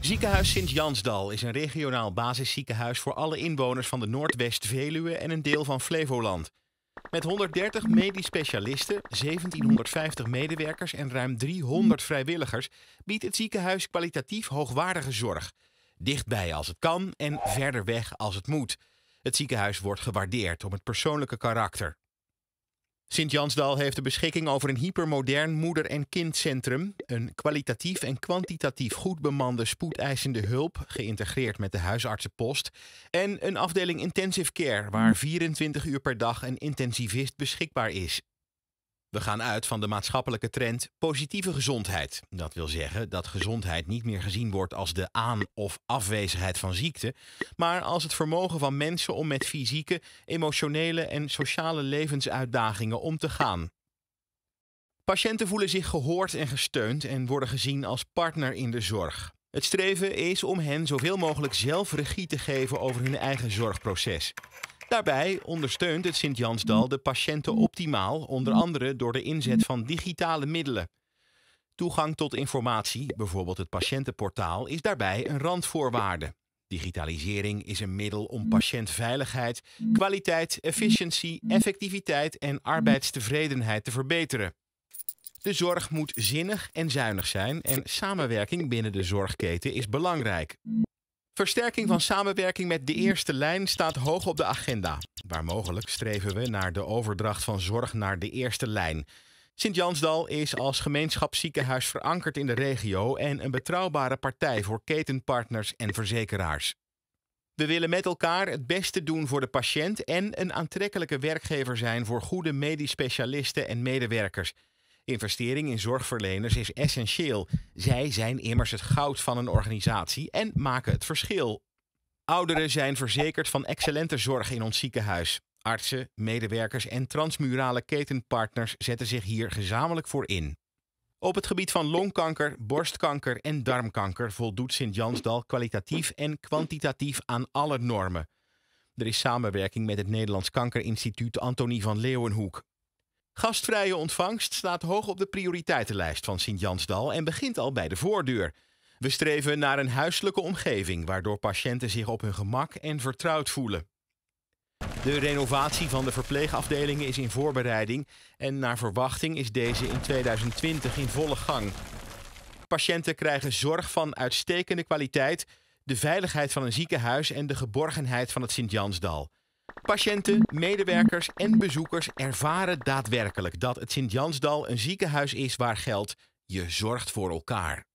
Ziekenhuis Sint-Jansdal is een regionaal basisziekenhuis voor alle inwoners van de Noordwest-Veluwe en een deel van Flevoland. Met 130 medisch specialisten, 1750 medewerkers en ruim 300 vrijwilligers biedt het ziekenhuis kwalitatief hoogwaardige zorg. Dichtbij als het kan en verder weg als het moet. Het ziekenhuis wordt gewaardeerd om het persoonlijke karakter, Sint-Jansdal heeft de beschikking over een hypermodern moeder- en kindcentrum, een kwalitatief en kwantitatief goed bemande spoedeisende hulp, geïntegreerd met de huisartsenpost, en een afdeling intensive care waar 24 mm. uur per dag een intensivist beschikbaar is. We gaan uit van de maatschappelijke trend positieve gezondheid. Dat wil zeggen dat gezondheid niet meer gezien wordt als de aan- of afwezigheid van ziekte, maar als het vermogen van mensen om met fysieke, emotionele en sociale levensuitdagingen om te gaan. Patiënten voelen zich gehoord en gesteund en worden gezien als partner in de zorg. Het streven is om hen zoveel mogelijk zelfregie te geven over hun eigen zorgproces. Daarbij ondersteunt het Sint-Jansdal de patiënten optimaal, onder andere door de inzet van digitale middelen. Toegang tot informatie, bijvoorbeeld het patiëntenportaal, is daarbij een randvoorwaarde. Digitalisering is een middel om patiëntveiligheid, kwaliteit, efficiëntie, effectiviteit en arbeidstevredenheid te verbeteren. De zorg moet zinnig en zuinig zijn en samenwerking binnen de zorgketen is belangrijk. Versterking van samenwerking met de eerste lijn staat hoog op de agenda. Waar mogelijk streven we naar de overdracht van zorg naar de eerste lijn. Sint-Jansdal is als gemeenschapsziekenhuis verankerd in de regio en een betrouwbare partij voor ketenpartners en verzekeraars. We willen met elkaar het beste doen voor de patiënt en een aantrekkelijke werkgever zijn voor goede medisch specialisten en medewerkers. Investering in zorgverleners is essentieel. Zij zijn immers het goud van een organisatie en maken het verschil. Ouderen zijn verzekerd van excellente zorg in ons ziekenhuis. Artsen, medewerkers en transmurale ketenpartners zetten zich hier gezamenlijk voor in. Op het gebied van longkanker, borstkanker en darmkanker voldoet Sint-Jansdal kwalitatief en kwantitatief aan alle normen. Er is samenwerking met het Nederlands Kankerinstituut Antonie van Leeuwenhoek. Gastvrije ontvangst staat hoog op de prioriteitenlijst van Sint-Jansdal en begint al bij de voordeur. We streven naar een huiselijke omgeving waardoor patiënten zich op hun gemak en vertrouwd voelen. De renovatie van de verpleegafdelingen is in voorbereiding en naar verwachting is deze in 2020 in volle gang. Patiënten krijgen zorg van uitstekende kwaliteit, de veiligheid van een ziekenhuis en de geborgenheid van het Sint-Jansdal. Patiënten, medewerkers en bezoekers ervaren daadwerkelijk dat het Sint-Jansdal een ziekenhuis is waar geld je zorgt voor elkaar.